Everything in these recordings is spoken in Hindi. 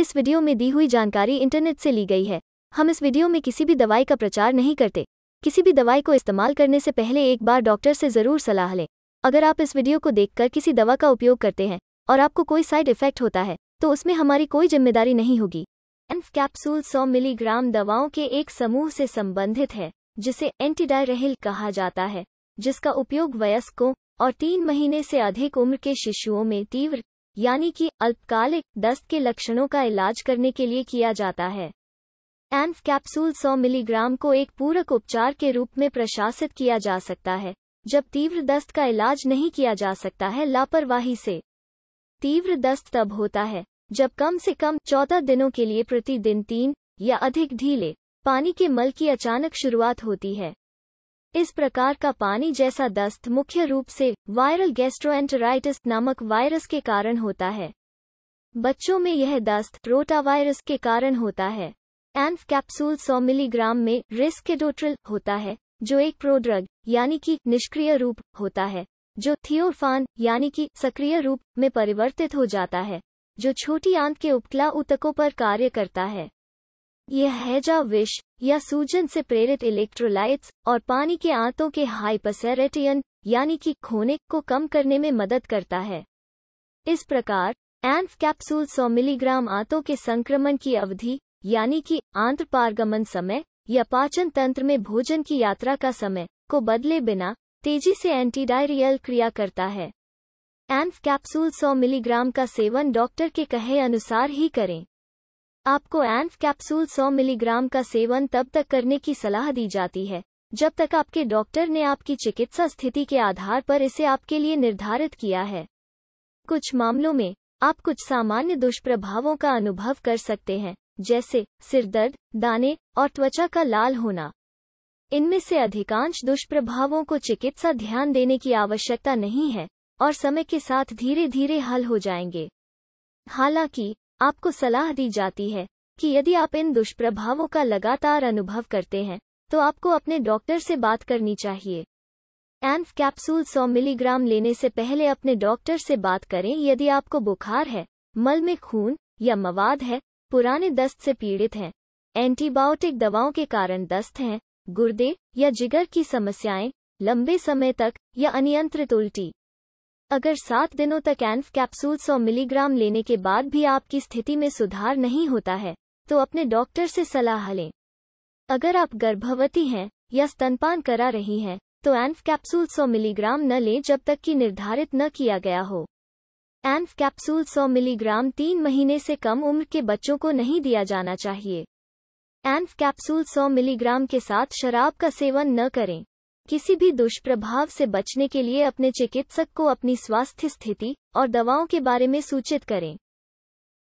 इस वीडियो में दी हुई जानकारी इंटरनेट से ली गई है हम इस वीडियो में किसी भी दवाई का प्रचार नहीं करते किसी भी दवाई को इस्तेमाल करने से पहले एक बार डॉक्टर से ज़रूर सलाह लें अगर आप इस वीडियो को देखकर किसी दवा का उपयोग करते हैं और आपको कोई साइड इफेक्ट होता है तो उसमें हमारी कोई जिम्मेदारी नहीं होगी एम्फ कैप्सूल 100 मिलीग्राम दवाओं के एक समूह से संबंधित है जिसे एंटीडायरहिल कहा जाता है जिसका उपयोग वयस्कों और तीन महीने से अधिक उम्र के शिशुओं में तीव्र यानी कि अल्पकालिक दस्त के लक्षणों का इलाज करने के लिए किया जाता है एम्फ कैप्सूल 100 मिलीग्राम को एक पूरक उपचार के रूप में प्रशासित किया जा सकता है जब तीव्र दस्त का इलाज नहीं किया जा सकता है लापरवाही से तीव्र दस्त तब होता है जब कम से कम चौदह दिनों के लिए प्रतिदिन तीन या अधिक ढीले पानी के मल की अचानक शुरुआत होती है इस प्रकार का पानी जैसा दस्त मुख्य रूप से वायरल गैस्ट्रोएंटेराइटिस नामक वायरस के कारण होता है बच्चों में यह दस्त रोटावायरस के कारण होता है एम्फ कैप्सूल 100 मिलीग्राम में रिस्केडोट्रिल होता है जो एक प्रोड्रग यानी कि निष्क्रिय रूप होता है जो थियोफान यानी कि सक्रिय रूप में परिवर्तित हो जाता है जो छोटी आंत के उपकला ऊतकों पर कार्य करता है यह हैजा विष या सूजन से प्रेरित इलेक्ट्रोलाइट्स और पानी के आंतों के हाइपसेरेटियन यानी कि खोने को कम करने में मदद करता है इस प्रकार एंफ कैप्सूल 100 मिलीग्राम आंतों के संक्रमण की अवधि यानी कि आंत्र पारगमन समय या पाचन तंत्र में भोजन की यात्रा का समय को बदले बिना तेजी से एंटीडायरियल क्रिया करता है एम्फ कैप्सूल 100 मिलीग्राम का सेवन डॉक्टर के कहे अनुसार ही करें आपको एंफ कैप्सूल 100 मिलीग्राम का सेवन तब तक करने की सलाह दी जाती है जब तक आपके डॉक्टर ने आपकी चिकित्सा स्थिति के आधार पर इसे आपके लिए निर्धारित किया है कुछ मामलों में आप कुछ सामान्य दुष्प्रभावों का अनुभव कर सकते हैं जैसे सिरदर्द दाने और त्वचा का लाल होना इनमें से अधिकांश दुष्प्रभावों को चिकित्सा ध्यान देने की आवश्यकता नहीं है और समय के साथ धीरे धीरे हल हो जाएंगे हालांकि आपको सलाह दी जाती है कि यदि आप इन दुष्प्रभावों का लगातार अनुभव करते हैं तो आपको अपने डॉक्टर से बात करनी चाहिए एम्फ कैप्सूल 100 मिलीग्राम लेने से पहले अपने डॉक्टर से बात करें यदि आपको बुखार है मल में खून या मवाद है पुराने दस्त से पीड़ित हैं एंटीबायोटिक दवाओं के कारण दस्त हैं गुर्दे या जिगर की समस्याएं लंबे समय तक या अनियंत्रित उल्टी अगर सात दिनों तक एन्फ कैप्सूल 100 मिलीग्राम लेने के बाद भी आपकी स्थिति में सुधार नहीं होता है तो अपने डॉक्टर से सलाह लें अगर आप गर्भवती हैं या स्तनपान करा रही हैं तो एन्फ कैप्सूल 100 मिलीग्राम न लें जब तक कि निर्धारित न किया गया हो एन्फ कैप्सूल 100 मिलीग्राम तीन महीने से कम उम्र के बच्चों को नहीं दिया जाना चाहिए एन्फ कैप्सूल 100 मिलीग्राम के साथ शराब का सेवन न करें किसी भी दुष्प्रभाव से बचने के लिए अपने चिकित्सक को अपनी स्वास्थ्य स्थिति और दवाओं के बारे में सूचित करें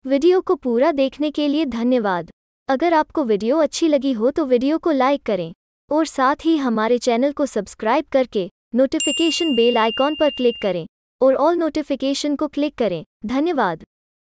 वीडियो को पूरा देखने के लिए धन्यवाद अगर आपको वीडियो अच्छी लगी हो तो वीडियो को लाइक करें और साथ ही हमारे चैनल को सब्सक्राइब करके नोटिफिकेशन बेल आइकॉन पर क्लिक करें और ऑल नोटिफिकेशन को क्लिक करें धन्यवाद